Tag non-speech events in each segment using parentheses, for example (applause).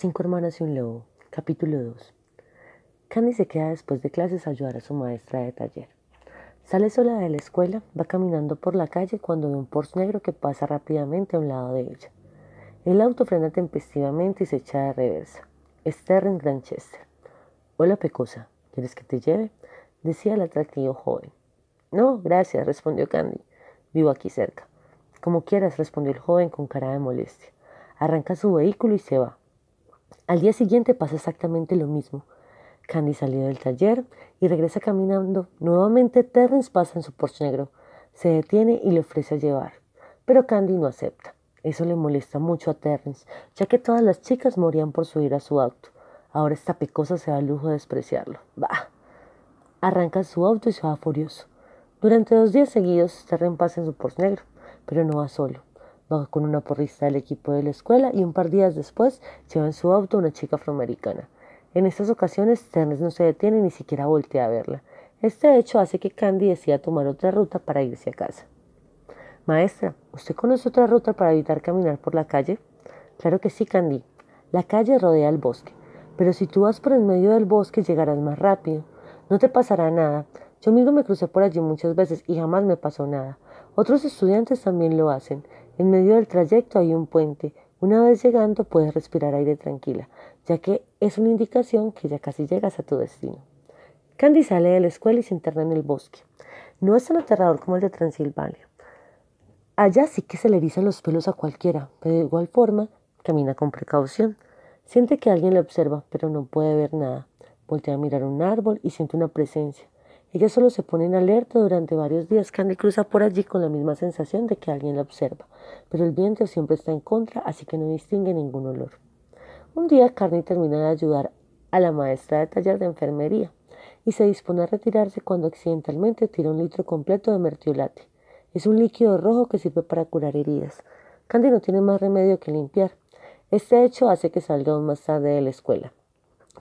Cinco hermanas y un lobo, capítulo 2. Candy se queda después de clases a ayudar a su maestra de taller. Sale sola de la escuela, va caminando por la calle cuando ve un Porsche negro que pasa rápidamente a un lado de ella. El auto frena tempestivamente y se echa de reversa. Esther en Granchester. Hola, Pecosa, ¿quieres que te lleve? decía el atractivo joven. No, gracias, respondió Candy. Vivo aquí cerca. Como quieras, respondió el joven con cara de molestia. Arranca su vehículo y se va. Al día siguiente pasa exactamente lo mismo. Candy salió del taller y regresa caminando. Nuevamente Terrence pasa en su Porsche negro. Se detiene y le ofrece a llevar. Pero Candy no acepta. Eso le molesta mucho a Terrence, ya que todas las chicas morían por subir a su auto. Ahora esta picosa se da el lujo de despreciarlo. Bah. Arranca su auto y se va furioso. Durante dos días seguidos, Terrence pasa en su Porsche negro, pero no va solo. Baja con una porrista del equipo de la escuela y un par de días después lleva en su auto una chica afroamericana. En estas ocasiones, Ternes no se detiene ni siquiera voltea a verla. Este hecho hace que Candy decida tomar otra ruta para irse a casa. Maestra, ¿usted conoce otra ruta para evitar caminar por la calle? Claro que sí, Candy. La calle rodea el bosque, pero si tú vas por el medio del bosque llegarás más rápido. No te pasará nada. Yo mismo me crucé por allí muchas veces y jamás me pasó nada. Otros estudiantes también lo hacen. En medio del trayecto hay un puente. Una vez llegando puedes respirar aire tranquila, ya que es una indicación que ya casi llegas a tu destino. Candy sale de la escuela y se interna en el bosque. No es tan aterrador como el de Transilvania. Allá sí que se le erizan los pelos a cualquiera, pero de igual forma camina con precaución. Siente que alguien le observa, pero no puede ver nada. Voltea a mirar un árbol y siente una presencia. Ella solo se pone en alerta durante varios días. Candy cruza por allí con la misma sensación de que alguien la observa, pero el viento siempre está en contra, así que no distingue ningún olor. Un día Candy termina de ayudar a la maestra de taller de enfermería y se dispone a retirarse cuando accidentalmente tira un litro completo de mertiolate. Es un líquido rojo que sirve para curar heridas. Candy no tiene más remedio que limpiar. Este hecho hace que salga aún más tarde de la escuela.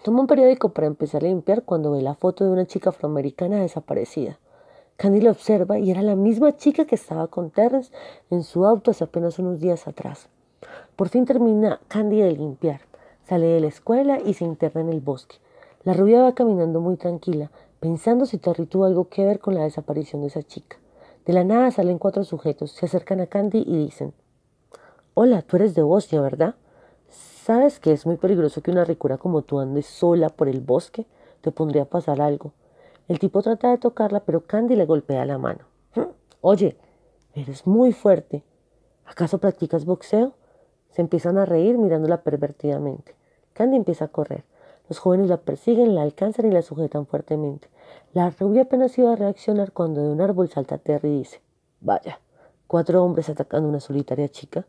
Toma un periódico para empezar a limpiar cuando ve la foto de una chica afroamericana desaparecida. Candy la observa y era la misma chica que estaba con Terrence en su auto hace apenas unos días atrás. Por fin termina Candy de limpiar. Sale de la escuela y se interna en el bosque. La rubia va caminando muy tranquila, pensando si Terry tuvo algo que ver con la desaparición de esa chica. De la nada salen cuatro sujetos, se acercan a Candy y dicen, Hola, tú eres de Bosnia, ¿verdad? ¿Sabes que es muy peligroso que una ricura como tú andes sola por el bosque? Te pondría a pasar algo. El tipo trata de tocarla, pero Candy le golpea la mano. Hm, oye, eres muy fuerte. ¿Acaso practicas boxeo? Se empiezan a reír mirándola pervertidamente. Candy empieza a correr. Los jóvenes la persiguen, la alcanzan y la sujetan fuertemente. La rubia apenas iba a reaccionar cuando de un árbol salta Terry y dice, Vaya, cuatro hombres atacando a una solitaria chica.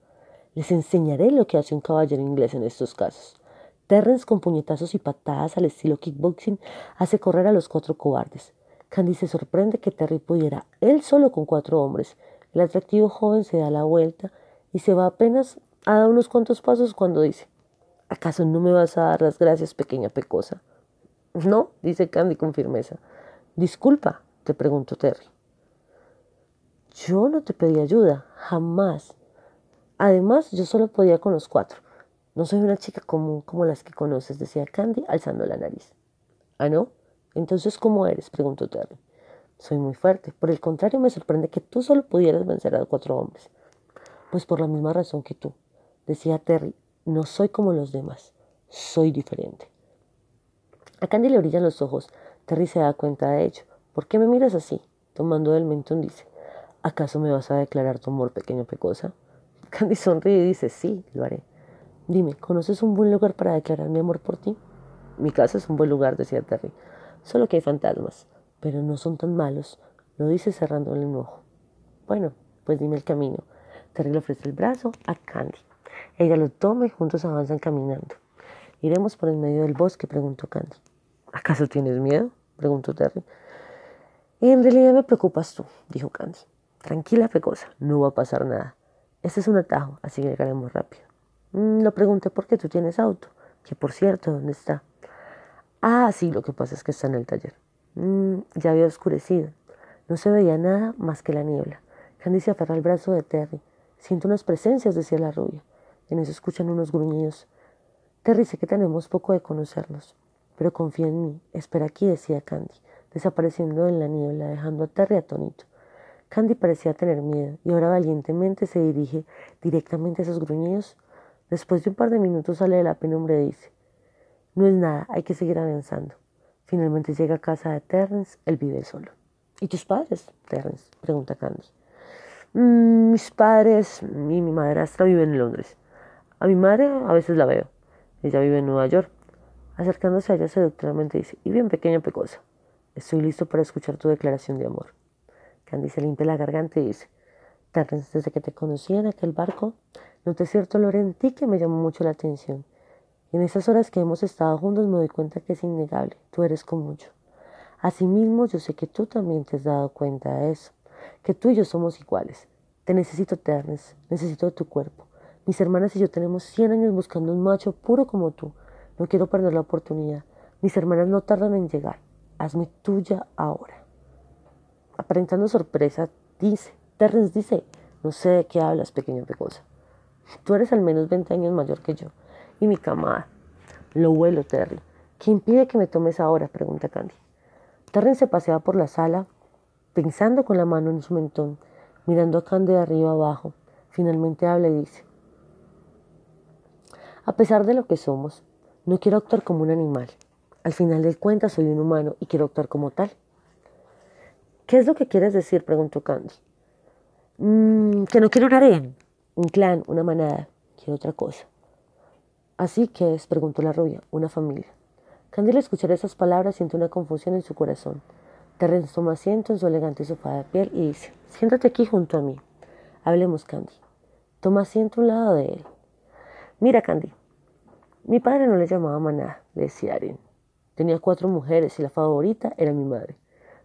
Les enseñaré lo que hace un caballero inglés en estos casos. Terrence con puñetazos y patadas al estilo kickboxing hace correr a los cuatro cobardes. Candy se sorprende que Terry pudiera él solo con cuatro hombres. El atractivo joven se da la vuelta y se va apenas a dar unos cuantos pasos cuando dice, ¿acaso no me vas a dar las gracias, pequeña pecosa? No, dice Candy con firmeza. Disculpa, te pregunto Terry. Yo no te pedí ayuda, jamás. Además, yo solo podía con los cuatro. No soy una chica común como las que conoces, decía Candy, alzando la nariz. ¿Ah, no? Entonces, ¿cómo eres? preguntó Terry. Soy muy fuerte. Por el contrario, me sorprende que tú solo pudieras vencer a cuatro hombres. Pues por la misma razón que tú, decía Terry. No soy como los demás. Soy diferente. A Candy le brillan los ojos. Terry se da cuenta de ello. ¿Por qué me miras así? Tomando del mentón dice. ¿Acaso me vas a declarar tu amor, pequeño pecosa? (laughs) Candy sonríe y dice, sí, lo haré. Dime, ¿conoces un buen lugar para declarar mi amor por ti? Mi casa es un buen lugar, decía Terry. Solo que hay fantasmas, pero no son tan malos, lo dice cerrándole un ojo. Bueno, pues dime el camino. Terry le ofrece el brazo a Candy. Ella lo toma y juntos avanzan caminando. Iremos por el medio del bosque, preguntó Candy. ¿Acaso tienes miedo? preguntó Terry. En realidad me preocupas tú, dijo Candy. Tranquila, pecosa, no va a pasar nada. Este es un atajo, así que llegaremos rápido. No mm, lo pregunté por qué tú tienes auto. Que por cierto, ¿dónde está? Ah, sí, lo que pasa es que está en el taller. Mm, ya había oscurecido. No se veía nada más que la niebla. Candy se aferra al brazo de Terry. Siento unas presencias, decía la rubia. Quienes escuchan unos gruñidos. Terry, sé que tenemos poco de conocerlos. pero confía en mí. Espera aquí, decía Candy, desapareciendo en la niebla, dejando a Terry atónito. Candy parecía tener miedo y ahora valientemente se dirige directamente a esos gruñidos. Después de un par de minutos sale de la penumbra y dice, no es nada, hay que seguir avanzando. Finalmente llega a casa de Terrence, él vive solo. ¿Y tus padres, Terrence? pregunta Candy. Mm, mis padres y mi madrastra viven en Londres. A mi madre a veces la veo. Ella vive en Nueva York. Acercándose a ella seductoramente dice, y bien pequeña pecosa, estoy listo para escuchar tu declaración de amor. Candy se limpia la garganta y dice, Ternes, desde que te conocí en aquel barco, noté cierto olor en ti que me llamó mucho la atención. En esas horas que hemos estado juntos me doy cuenta que es innegable, tú eres como yo. Asimismo, yo sé que tú también te has dado cuenta de eso, que tú y yo somos iguales. Te necesito, Ternes, necesito tu cuerpo. Mis hermanas y yo tenemos 100 años buscando un macho puro como tú. No quiero perder la oportunidad. Mis hermanas no tardan en llegar. Hazme tuya ahora aparentando sorpresa, dice, Terrence dice, no sé de qué hablas, pequeño pecosa. Tú eres al menos 20 años mayor que yo. Y mi camada. Lo vuelo, Terry. ¿Qué impide que me tomes ahora? pregunta Candy. Terrence se paseaba por la sala, pensando con la mano en su mentón, mirando a Candy de arriba abajo. Finalmente habla y dice, a pesar de lo que somos, no quiero actuar como un animal. Al final del cuento soy un humano y quiero actuar como tal. ¿Qué es lo que quieres decir? preguntó Candy. Mm, que no quiero un harén, un clan, una manada, quiero otra cosa. Así que es, preguntó la rubia, una familia. Candy al escuchar esas palabras siente una confusión en su corazón. Terrence toma asiento en su elegante sofá de piel y dice, siéntate aquí junto a mí. Hablemos, Candy. Toma asiento a un lado de él. Mira, Candy, mi padre no le llamaba maná, le decía Aren. Tenía cuatro mujeres y la favorita era mi madre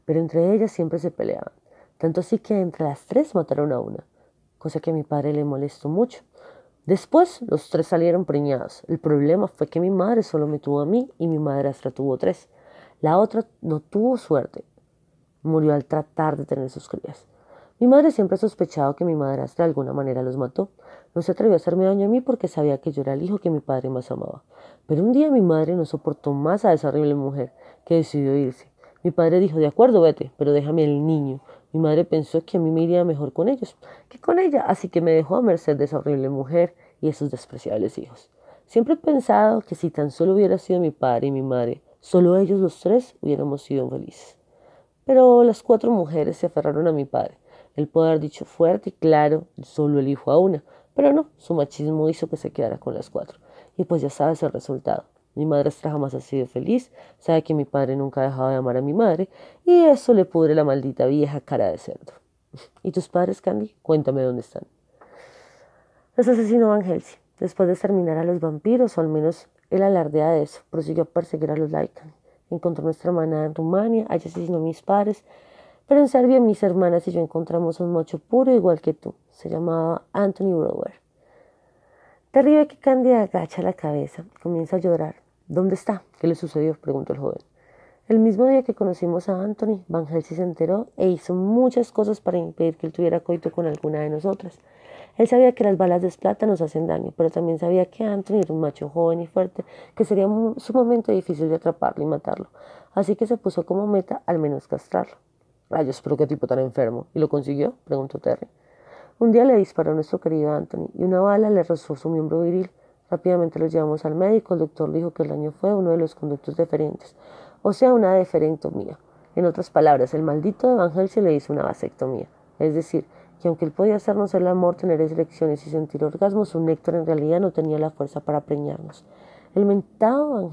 pero entre ellas siempre se peleaban, tanto así que entre las tres mataron a una, cosa que a mi padre le molestó mucho. Después los tres salieron preñados. El problema fue que mi madre solo me tuvo a mí y mi madrastra tuvo tres. La otra no tuvo suerte. Murió al tratar de tener sus crías. Mi madre siempre ha sospechado que mi madrastra de alguna manera los mató. No se atrevió a hacerme daño a mí porque sabía que yo era el hijo que mi padre más amaba. Pero un día mi madre no soportó más a esa horrible mujer que decidió irse. Mi padre dijo, de acuerdo, vete, pero déjame el niño. Mi madre pensó que a mí me iría mejor con ellos que con ella, así que me dejó a merced de esa horrible mujer y esos despreciables hijos. Siempre he pensado que si tan solo hubiera sido mi padre y mi madre, solo ellos los tres hubiéramos sido felices. Pero las cuatro mujeres se aferraron a mi padre. Él pudo haber dicho fuerte y claro, solo hijo a una, pero no, su machismo hizo que se quedara con las cuatro. Y pues ya sabes el resultado. Mi madre jamás ha sido feliz, sabe que mi padre nunca ha dejado de amar a mi madre, y eso le pudre la maldita vieja cara de cerdo. (laughs) ¿Y tus padres, Candy? Cuéntame dónde están. Los asesinó Van Después de exterminar a los vampiros, o al menos él alardea de eso, prosiguió a perseguir a los Lycan. Encontró a nuestra hermana en Rumania, allá asesinó a mis padres, pero en Serbia mis hermanas y yo encontramos un mocho puro igual que tú. Se llamaba Anthony Te Terrible que Candy agacha la cabeza, comienza a llorar. ¿Dónde está? ¿Qué le sucedió? preguntó el joven. El mismo día que conocimos a Anthony, Van Helsing se enteró e hizo muchas cosas para impedir que él tuviera coito con alguna de nosotras. Él sabía que las balas de plata nos hacen daño, pero también sabía que Anthony era un macho joven y fuerte, que sería sumamente difícil de atraparlo y matarlo. Así que se puso como meta al menos castrarlo. Rayos, pero qué tipo tan enfermo. ¿Y lo consiguió? preguntó Terry. Un día le disparó a nuestro querido Anthony y una bala le rozó su miembro viril. Rápidamente los llevamos al médico, el doctor dijo que el daño fue uno de los conductos deferentes, o sea, una deferentomía. En otras palabras, el maldito de le hizo una vasectomía, es decir, que aunque él podía hacernos el amor, tener erecciones y sentir orgasmos, un néctar en realidad no tenía la fuerza para preñarnos. El mentado Van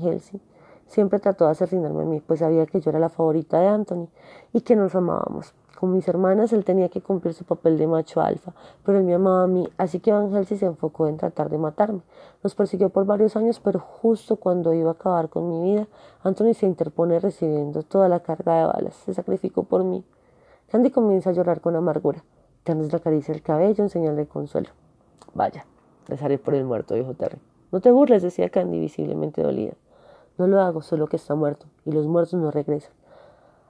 siempre trató de rindarme a mí, pues sabía que yo era la favorita de Anthony y que nos amábamos. Con mis hermanas él tenía que cumplir su papel de macho alfa, pero él me amaba a mí, así que Van Helsing se enfocó en tratar de matarme. Nos persiguió por varios años, pero justo cuando iba a acabar con mi vida, Anthony se interpone recibiendo toda la carga de balas. Se sacrificó por mí. Candy comienza a llorar con amargura. Terry la acaricia el cabello en señal de consuelo. Vaya, rezaré por el muerto, dijo Terry. No te burles, decía Candy, visiblemente dolida. No lo hago, solo que está muerto, y los muertos no regresan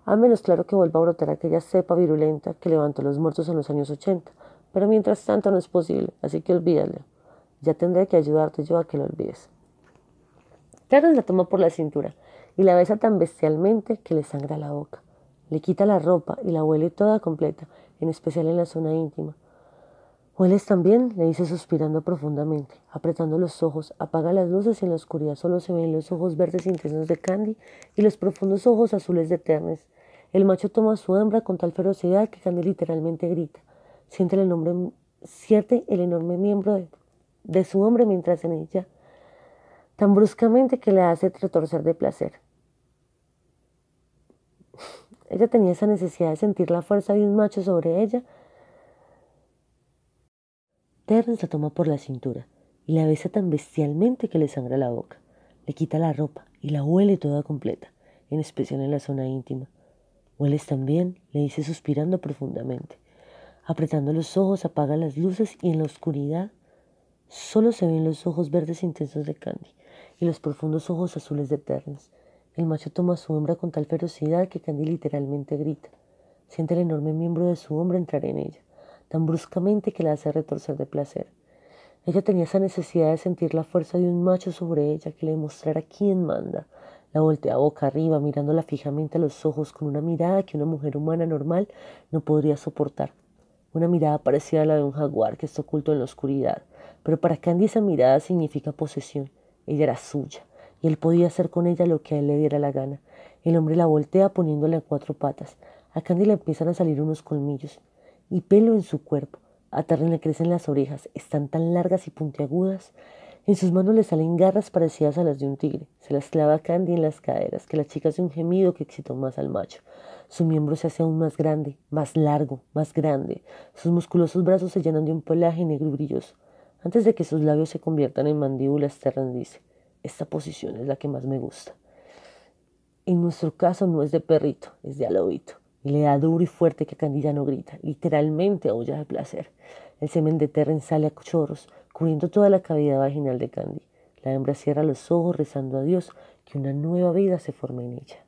a menos claro que vuelva a brotar aquella cepa virulenta que levantó los muertos en los años 80. Pero mientras tanto no es posible, así que olvídalo. Ya tendré que ayudarte yo a que lo olvides. Carlos la toma por la cintura y la besa tan bestialmente que le sangra la boca. Le quita la ropa y la huele toda completa, en especial en la zona íntima. ¿Hueles también? le dice suspirando profundamente, apretando los ojos, apaga las luces y en la oscuridad solo se ven los ojos verdes intensos de Candy y los profundos ojos azules de Ternes. El macho toma a su hembra con tal ferocidad que Candy literalmente grita. Siente el, enorme, el enorme miembro de, su hombre mientras en ella, tan bruscamente que le hace retorcer de placer. Ella tenía esa necesidad de sentir la fuerza de un macho sobre ella, Terrence la toma por la cintura y la besa tan bestialmente que le sangra la boca. Le quita la ropa y la huele toda completa, en especial en la zona íntima. ¿Hueles también? le dice suspirando profundamente. Apretando los ojos, apaga las luces y en la oscuridad solo se ven los ojos verdes intensos de Candy y los profundos ojos azules de Terrence. El macho toma su hembra con tal ferocidad que Candy literalmente grita. Siente el enorme miembro de su hombre entrar en ella tan bruscamente que la hace retorcer de placer. Ella tenía esa necesidad de sentir la fuerza de un macho sobre ella que le mostrara quién manda. La voltea boca arriba, mirándola fijamente a los ojos con una mirada que una mujer humana normal no podría soportar. Una mirada parecida a la de un jaguar que está oculto en la oscuridad. Pero para Candy esa mirada significa posesión. Ella era suya, y él podía hacer con ella lo que a él le diera la gana. El hombre la voltea poniéndola en cuatro patas. A Candy le empiezan a salir unos colmillos y pelo en su cuerpo. A Tarren le crecen las orejas, están tan largas y puntiagudas. En sus manos le salen garras parecidas a las de un tigre. Se las clava Candy en las caderas, que la chica hace un gemido que excitó más al macho. Su miembro se hace aún más grande, más largo, más grande. Sus musculosos brazos se llenan de un pelaje negro y brilloso. Antes de que sus labios se conviertan en mandíbulas, Terran dice, esta posición es la que más me gusta. En nuestro caso no es de perrito, es de alobito y le da duro y fuerte que ya no grita, literalmente olla de placer. El semen de Terren sale a chorros, cubriendo toda la cavidad vaginal de Candy. La hembra cierra los ojos rezando a Dios que una nueva vida se forme en ella.